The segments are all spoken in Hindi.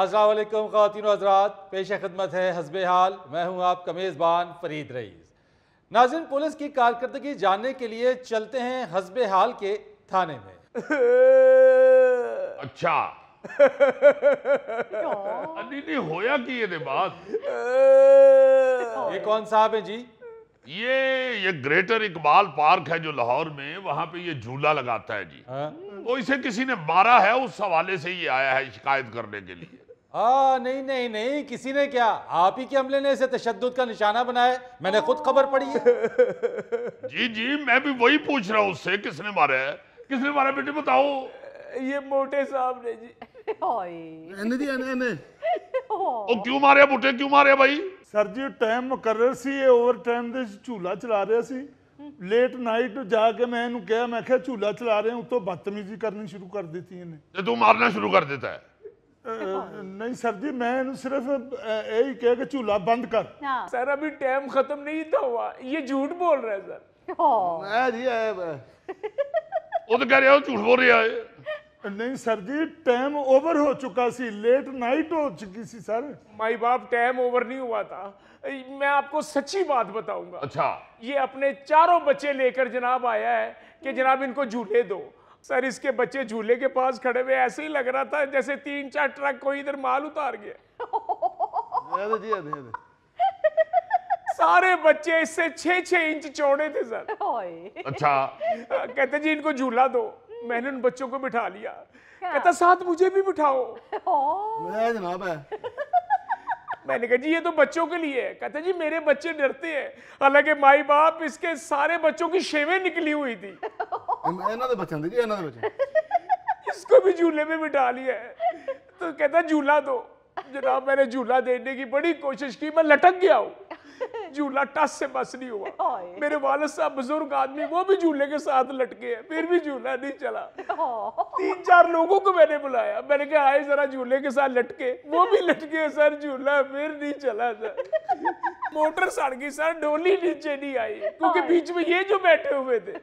असलम ख़वान हजरात पेश खदमत है हसब हाल मैं हूँ आपका मेज़बान फरीद रईस नाजिन पुलिस की कारकर्दगी जानने के लिए चलते हैं हसब हाल के थाने में अच्छा नहीं नहीं होया कि ये बात ये कौन साहब है जी ये ये ग्रेटर इकबाल पार्क है जो लाहौर में वहाँ पे ये झूला लगाता है जी हाँ। वो इसे किसी ने मारा है उस हवाले से ये आया है शिकायत करने के लिए आ, हाँ, नहीं नहीं नहीं किसी ने क्या आप ही के हमले ने इसे तशद का निशाना बनाया मैंने खुद खबर पढ़ी है जी जी मैं भी वही पूछ रहा हूँ उससे किसने मारा है किसने मारा बेटे बताओ ये मोटे साहब ने जी ओ क्यों मारे मोटे क्यों मारे भाई सर जी टाइम मुकर्रर सी ओवर टाइम ਦੇ ਝੂਲਾ ਚਲਾ ਰਿਹਾ ਸੀ ਲੇਟ ਨਾਈਟ ਜਾ ਕੇ ਮੈਂ ਇਹਨੂੰ ਕਿਹਾ ਮੈਂ ਕਿਹਾ ਝੂਲਾ ਚਲਾ ਰਹੇ ਹਾਂ नहीं सर जी मैं सिर्फ यही कह के झूला बंद कर हाँ। सर अभी टाइम खत्म नहीं था हुआ ये झूठ बोल रहा है सर मैं जी वो तो कह रहे हो झूठ बोल रहा है नहीं सर जी टाइम ओवर हो चुका सी लेट नाइट हो चुकी सी सर माई बाप टाइम ओवर नहीं हुआ था मैं आपको सच्ची बात बताऊंगा अच्छा ये अपने चारों बच्चे लेकर जनाब आया है कि जनाब इनको झूठे दो सर इसके बच्चे झूले के पास खड़े हुए ऐसे ही लग रहा था जैसे तीन चार ट्रक को इधर माल उतार गया सारे बच्चे इससे छह छह इंच चौड़े थे सर अच्छा कहते जी इनको झूला दो मैंने उन बच्चों को बिठा लिया कहता साथ मुझे भी बिठाओ जनाब है मैंने कहा जी ये तो बच्चों के लिए है कहते जी मेरे बच्चे डरते हैं हालांकि माई बाप इसके सारे बच्चों की शेवे निकली हुई थी इसको भी झूले में बिठा लिया है तो कहता झूला दो जनाब मैंने झूला देने की बड़ी कोशिश की मैं लटक गया हूँ झूला टस से बस नहीं हुआ मेरे वालद साहब बुजुर्ग आदमी वो भी झूले के साथ लटके हैं फिर भी झूला नहीं चला तीन चार लोगों को मैंने बुलाया मैंने कहा आए जरा झूले के साथ लटके वो भी लटके सर झूला फिर नहीं चला सर मोटर सड़ गई सर डोली नीचे नहीं आई क्योंकि बीच में ये जो बैठे हुए थे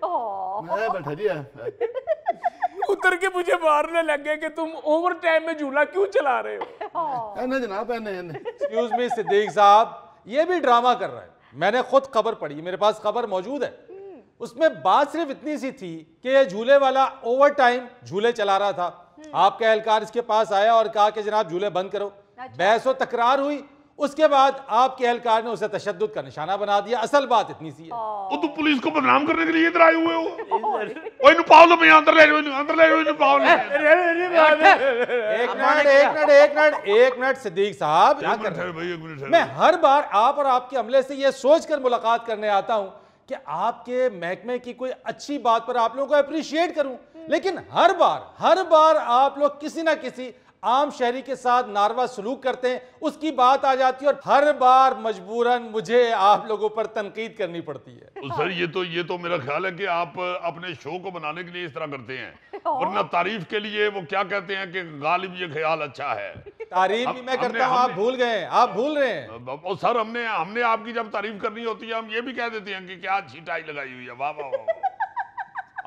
उतर के मुझे मारने लग गए कि तुम ओवर टाइम में झूला क्यों चला रहे हो जनाब एक्सक्यूज मी सिद्दीक साहब ये भी ड्रामा कर रहा है मैंने खुद खबर पढ़ी मेरे पास खबर मौजूद है हम्म। उसमें बात सिर्फ इतनी सी थी कि ये झूले वाला ओवर टाइम झूले चला रहा था हम्म। आपका एहलकार इसके पास आया और कहा कि जनाब झूले बंद करो अच्छा। बहस तकरार हुई उसके बाद आपके एहलकार ने उसे तशद का निशाना बना दिया असल बात इतनी सी है वो तो पुलिस को बदनाम करने के लिए इधर आए हुए हो ओए नु मैं अंदर ले अंदर ले जाओ एक मिनट एक मिनट एक मिनट एक मिनट सिद्दीक साहब मैं हर बार आप और आपके अमले से यह सोचकर मुलाकात करने आता हूँ कि आपके महकमे की कोई अच्छी बात पर आप लोगों को अप्रिशिएट करूं लेकिन हर बार हर बार आप लोग किसी ना किसी आम शहरी के साथ नारवा सलूक करते हैं उसकी बात आ जाती है और हर बार मजबूरन मुझे आप लोगों पर तनकीद करनी पड़ती है तो सर ये तो ये तो मेरा ख्याल है कि आप अपने शो को बनाने के लिए इस तरह करते हैं वरना तारीफ के लिए वो क्या कहते हैं कि गालिब ये ख्याल अच्छा है तारीफ भी मैं करता हूँ आप भूल गए आप भूल रहे हैं और सर हमने हमने आपकी जब तारीफ करनी होती है हम ये भी कह देते हैं कि क्या छिटाई लगाई हुई है वाह वाह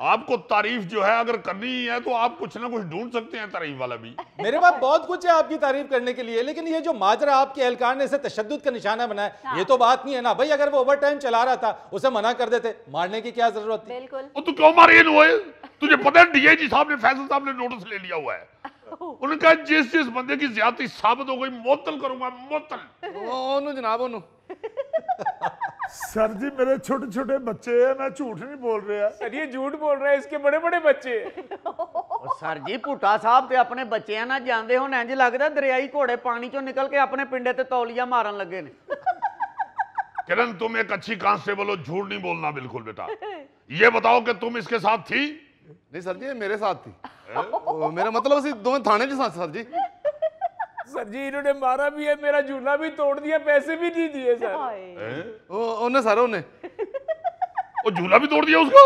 आपको तारीफ जो है अगर करनी है तो आप कुछ ना कुछ ढूंढ सकते हैं तारीफ वाला भी मेरे पास बहुत कुछ है आपकी तारीफ करने के लिए लेकिन ये जो माजरा आपके एहलकार ने इसे तशद का निशाना बनाया हाँ। ये तो बात नहीं है ना भाई अगर वो ओवर टाइम चला रहा था उसे मना कर देते मारने की क्या जरूरत थी तो क्यों मारे तुझे पता डीआईजी साहब ने फैसल साहब ने नोटिस ले लिया हुआ है उन्होंने कहा जिस जिस बंदे की ज्यादा साबित हो गई मोतल करूंगा मोतल जनाब उन्होंने सर जी मेरे छोटे छोटे बच्चे हैं मैं झूठ नहीं बोल रहा सर ये झूठ बोल रहा है इसके बड़े बड़े बच्चे और सर जी पुट्टा साहब ते अपने बच्चे ना जाते हो इंज लगता दरियाई घोड़े पानी चो निकल के अपने पिंडे ते तौलिया मारन लगे ने किरण तुम एक अच्छी कांस्टेबल हो झूठ नहीं बोलना बिल्कुल बेटा ये बताओ कि तुम इसके साथ थी नहीं सर जी मेरे साथ थी मेरा मतलब असि दोवें थाने सर जी सर जी इन्होंने मारा भी है मेरा झूला भी तोड़ दिया पैसे भी नहीं दिए सर ओने सर ओने ਉਹ झूला भी तोड़ दिया ਉਸਕਾ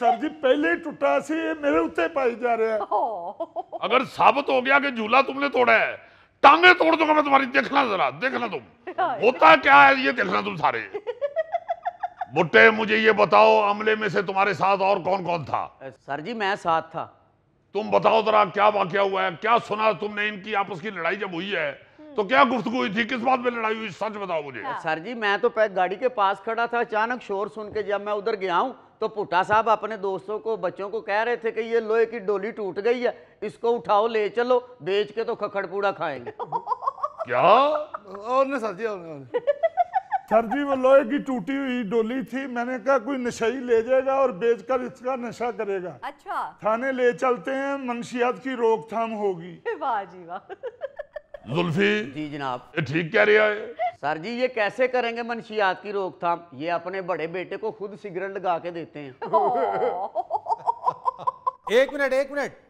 सर जी पहले ही टूटा ਇਹ मेरे ਉੱਤੇ पाई जा ਰਿਹਾ ਹੈ अगर साबित हो गया कि झूला तुमने तोड़ा है टांगे तोड़ दूंगा मैं तुम्हारी देखना जरा देखना तुम होता क्या है ये देखना तुम सारे बुट्टे मुझे ये बताओ अमले में से तुम्हारे साथ और कौन कौन था सर जी मैं साथ था तुम बताओ जरा क्या वाक्य हुआ है क्या सुना तुमने इनकी आपस की लड़ाई जब हुई है तो क्या गुफ्तु हुई थी किस बात पे लड़ाई हुई सच बताओ मुझे हाँ। सर जी मैं तो गाड़ी के पास खड़ा था अचानक शोर सुन के जब मैं उधर गया हूँ तो भुट्टा साहब अपने दोस्तों को बच्चों को कह रहे थे कि ये लोहे की डोली टूट गई है इसको उठाओ ले चलो बेच के तो खखड़पूड़ा खाएंगे क्या और सर जी और सर जी वो लोहे की टूटी हुई डोली थी मैंने कहा कोई ही ले जाएगा और बेचकर इसका नशा करेगा अच्छा थाने ले चलते हैं मनशियात की रोकथाम होगी जी जुल्फी जी जनाब ठीक कह रहा है सर जी ये कैसे करेंगे मनशियात की रोकथाम ये अपने बड़े बेटे को खुद सिगरेट लगा के देते हैं एक मिनट एक मिनट